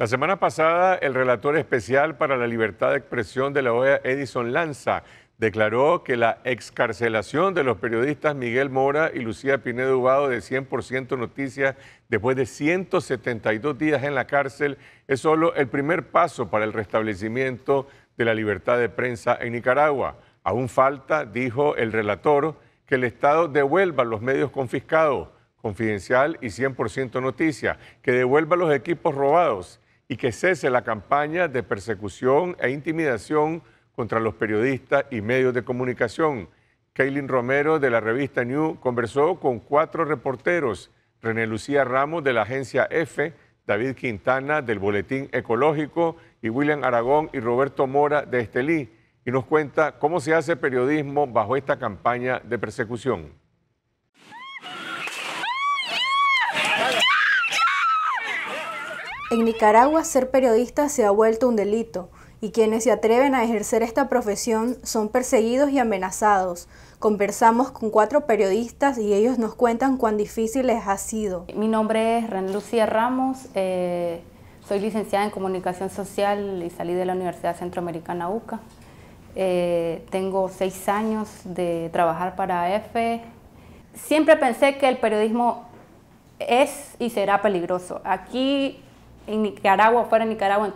La semana pasada, el relator especial para la libertad de expresión de la OEA, Edison Lanza, declaró que la excarcelación de los periodistas Miguel Mora y Lucía Pinedo Ubado de 100% Noticias después de 172 días en la cárcel es solo el primer paso para el restablecimiento de la libertad de prensa en Nicaragua. Aún falta, dijo el relator, que el Estado devuelva los medios confiscados, Confidencial y 100% Noticias, que devuelva los equipos robados y que cese la campaña de persecución e intimidación contra los periodistas y medios de comunicación. Kaylin Romero de la revista New conversó con cuatro reporteros, René Lucía Ramos de la agencia F, David Quintana del Boletín Ecológico y William Aragón y Roberto Mora de Estelí, y nos cuenta cómo se hace periodismo bajo esta campaña de persecución. En Nicaragua ser periodista se ha vuelto un delito y quienes se atreven a ejercer esta profesión son perseguidos y amenazados. Conversamos con cuatro periodistas y ellos nos cuentan cuán difícil les ha sido. Mi nombre es Ren Lucía Ramos, eh, soy licenciada en Comunicación Social y salí de la Universidad Centroamericana UCA. Eh, tengo seis años de trabajar para EFE. Siempre pensé que el periodismo es y será peligroso. Aquí en Nicaragua, fuera de Nicaragua, en,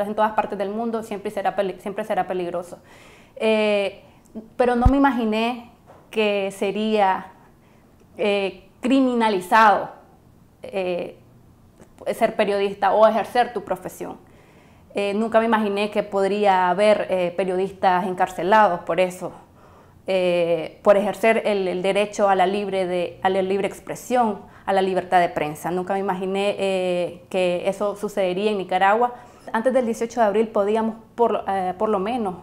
en todas partes del mundo, siempre será, siempre será peligroso. Eh, pero no me imaginé que sería eh, criminalizado eh, ser periodista o ejercer tu profesión. nunca me imaginé que podría haber periodistas encarcelados por eso, por ejercer el, derecho a la libre, a la libre expresión, a la libertad de prensa. Nunca me imaginé eh, que eso sucedería en Nicaragua. Antes del 18 de abril podíamos, por, lo eh, menos,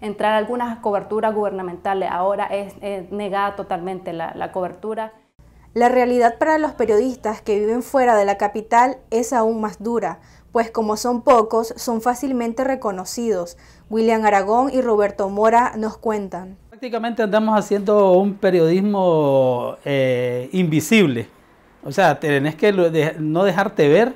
entrar algunas coberturas gubernamentales. Ahora es negada totalmente la, cobertura. La realidad para los periodistas que viven fuera de la capital es aún más dura, pues como son pocos, son fácilmente reconocidos. William Aragón y Roberto Mora nos cuentan. Prácticamente andamos haciendo un periodismo eh, invisible. O sea, tenés que no dejarte ver,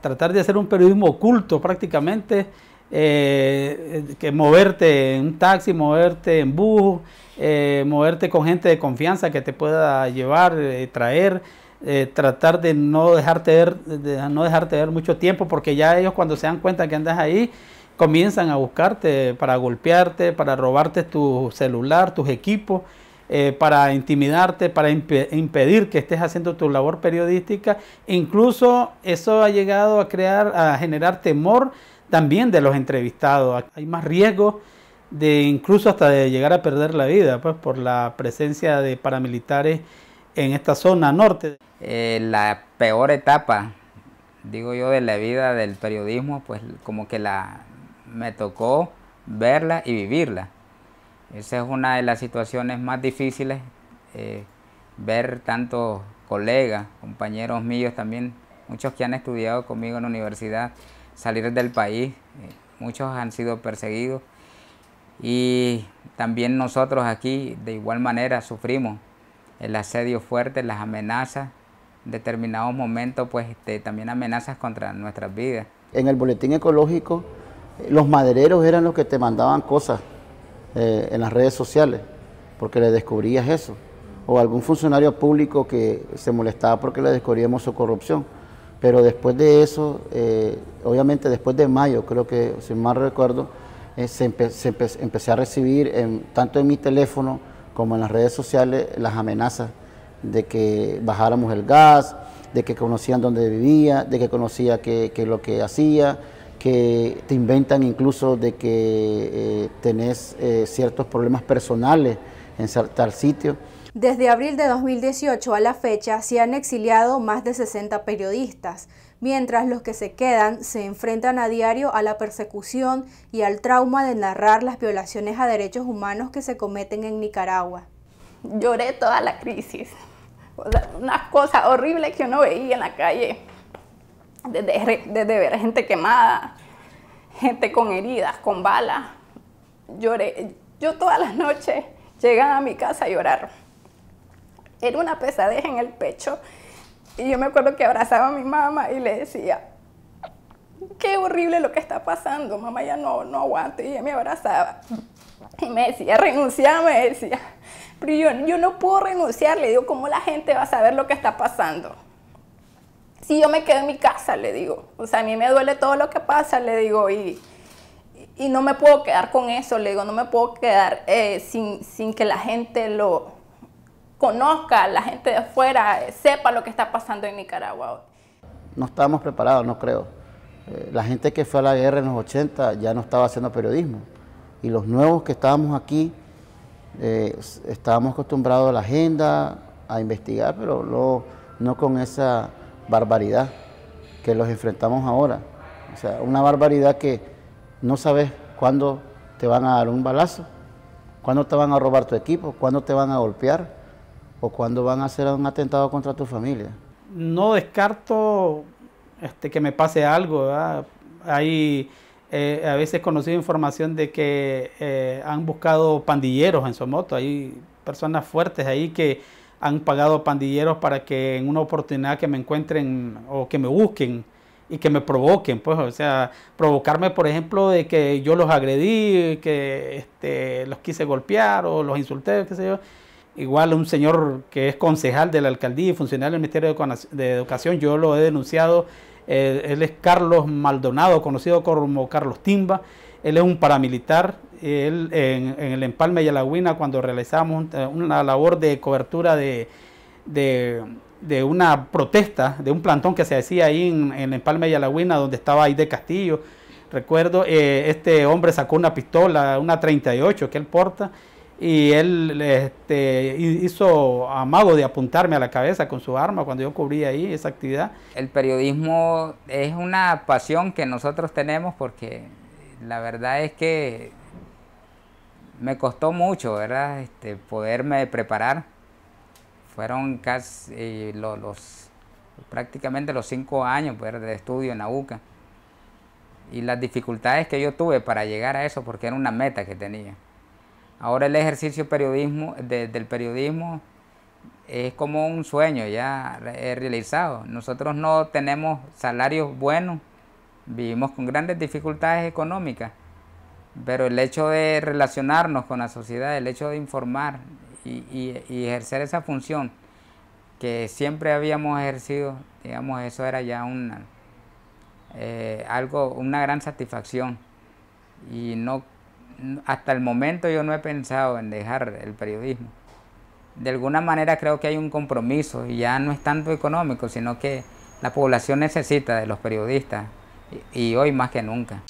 tratar de hacer un periodismo oculto prácticamente, eh, eh, que moverte en un taxi, moverte en bus, eh, moverte con gente de confianza que te pueda llevar, traer, tratar de no dejarte ver, de no dejarte ver mucho tiempo, porque ya ellos cuando se dan cuenta que andas ahí, comienzan a buscarte para golpearte, para robarte tu celular, tus equipos. Eh, para intimidarte, para impedir que estés haciendo tu labor periodística. Incluso eso ha llegado a crear, a generar temor también de los entrevistados. Hay más riesgo de incluso hasta de llegar a perder la vida, pues por la presencia de paramilitares en esta zona norte. Eh, la peor etapa, digo yo, de la vida del periodismo, pues como que la me tocó verla y vivirla esa es una de las situaciones más difíciles, eh, ver tantos colegas, compañeros míos también, muchos que han estudiado conmigo en la universidad, salir del país, eh, muchos han sido perseguidos y también nosotros aquí de igual manera sufrimos el asedio fuerte, las amenazas, en determinados momentos pues este, también amenazas contra nuestras vidas. En el boletín ecológico los madereros eran los que te mandaban cosas, eh, en las redes sociales, porque le descubrías eso. O algún funcionario público que se molestaba porque le descubríamos su corrupción. Pero después de eso, eh, obviamente después de mayo, creo que, si mal recuerdo, eh, se empecé a recibir en, tanto en mi teléfono como en las redes sociales las amenazas de que bajáramos el gas, de que conocían dónde vivía, de que conocía que, lo que hacía, que te inventan incluso de que eh, tenés eh, ciertos problemas personales en tal sitio. Desde abril de 2018 a la fecha se han exiliado más de 60 periodistas, mientras los que se quedan se enfrentan a diario a la persecución y al trauma de narrar las violaciones a derechos humanos que se cometen en Nicaragua. Lloré toda la crisis, unas una cosa horrible que uno veía en la calle, desde, ver gente quemada, gente con heridas, con balas. Lloré. Yo todas las noches llegaba a mi casa a llorar. Era una pesadez en el pecho. Y yo me acuerdo que abrazaba a mi mamá y le decía, qué horrible lo que está pasando, mamá ya no, no aguanto. Y ella me abrazaba y me decía, renuncia, me decía. Pero yo, yo no puedo renunciar, le digo, ¿cómo la gente va a saber lo que está pasando? si yo me quedo en mi casa, le digo. O sea, a mí me duele todo lo que pasa, le digo, y, y no me puedo quedar con eso, le digo, no me puedo quedar eh, sin, que la gente lo conozca, la gente de afuera eh, sepa lo que está pasando en Nicaragua. No estábamos preparados, no creo. Eh, la gente que fue a la guerra en los 80 ya no estaba haciendo periodismo. Y los nuevos que estábamos aquí, estábamos acostumbrados a la agenda, a investigar, pero no, no con esa barbaridad que los enfrentamos ahora. O sea, una barbaridad que no sabes cuándo te van a dar un balazo, cuándo te van a robar tu equipo, cuándo te van a golpear o cuándo van a hacer un atentado contra tu familia. No descarto este, que me pase algo. Hay eh, a veces conocido información de que eh, han buscado pandilleros en su moto. Hay personas fuertes ahí que han pagado pandilleros para que en una oportunidad que me encuentren o que me busquen y que me provoquen, pues, o sea, provocarme, por ejemplo, de que yo los agredí, que este, los quise golpear o los insulté, qué sé yo. Igual un señor que es concejal de la alcaldía y funcionario del Ministerio de Educación, yo lo he denunciado, eh, él es Carlos Maldonado, conocido como Carlos Timba, él es un paramilitar, él, en, el Empalme y Alagüina, cuando realizamos eh, una labor de cobertura de, una protesta, de un plantón que se hacía ahí en, el Empalme y Alagüina, donde estaba ahí de Castillo. Recuerdo, eh, este hombre sacó una pistola, una 38 que él porta, y él este, hizo amago de apuntarme a la cabeza con su arma cuando yo cubría ahí esa actividad. El periodismo es una pasión que nosotros tenemos porque la verdad es que me costó mucho, ¿verdad? Este, poderme preparar. Fueron casi eh, los, prácticamente los cinco años pues, de estudio en la UCA. Y las dificultades que yo tuve para llegar a eso, porque era una meta que tenía. Ahora el ejercicio periodismo, del periodismo es como un sueño ya eh, realizado. Nosotros no tenemos salarios buenos, vivimos con grandes dificultades económicas pero el hecho de relacionarnos con la sociedad, el hecho de informar y, ejercer esa función que siempre habíamos ejercido, digamos, eso era ya una, eh, algo, una gran satisfacción. Y no, hasta el momento yo no he pensado en dejar el periodismo. De alguna manera creo que hay un compromiso y ya no es tanto económico, sino que la población necesita de los periodistas y hoy más que nunca.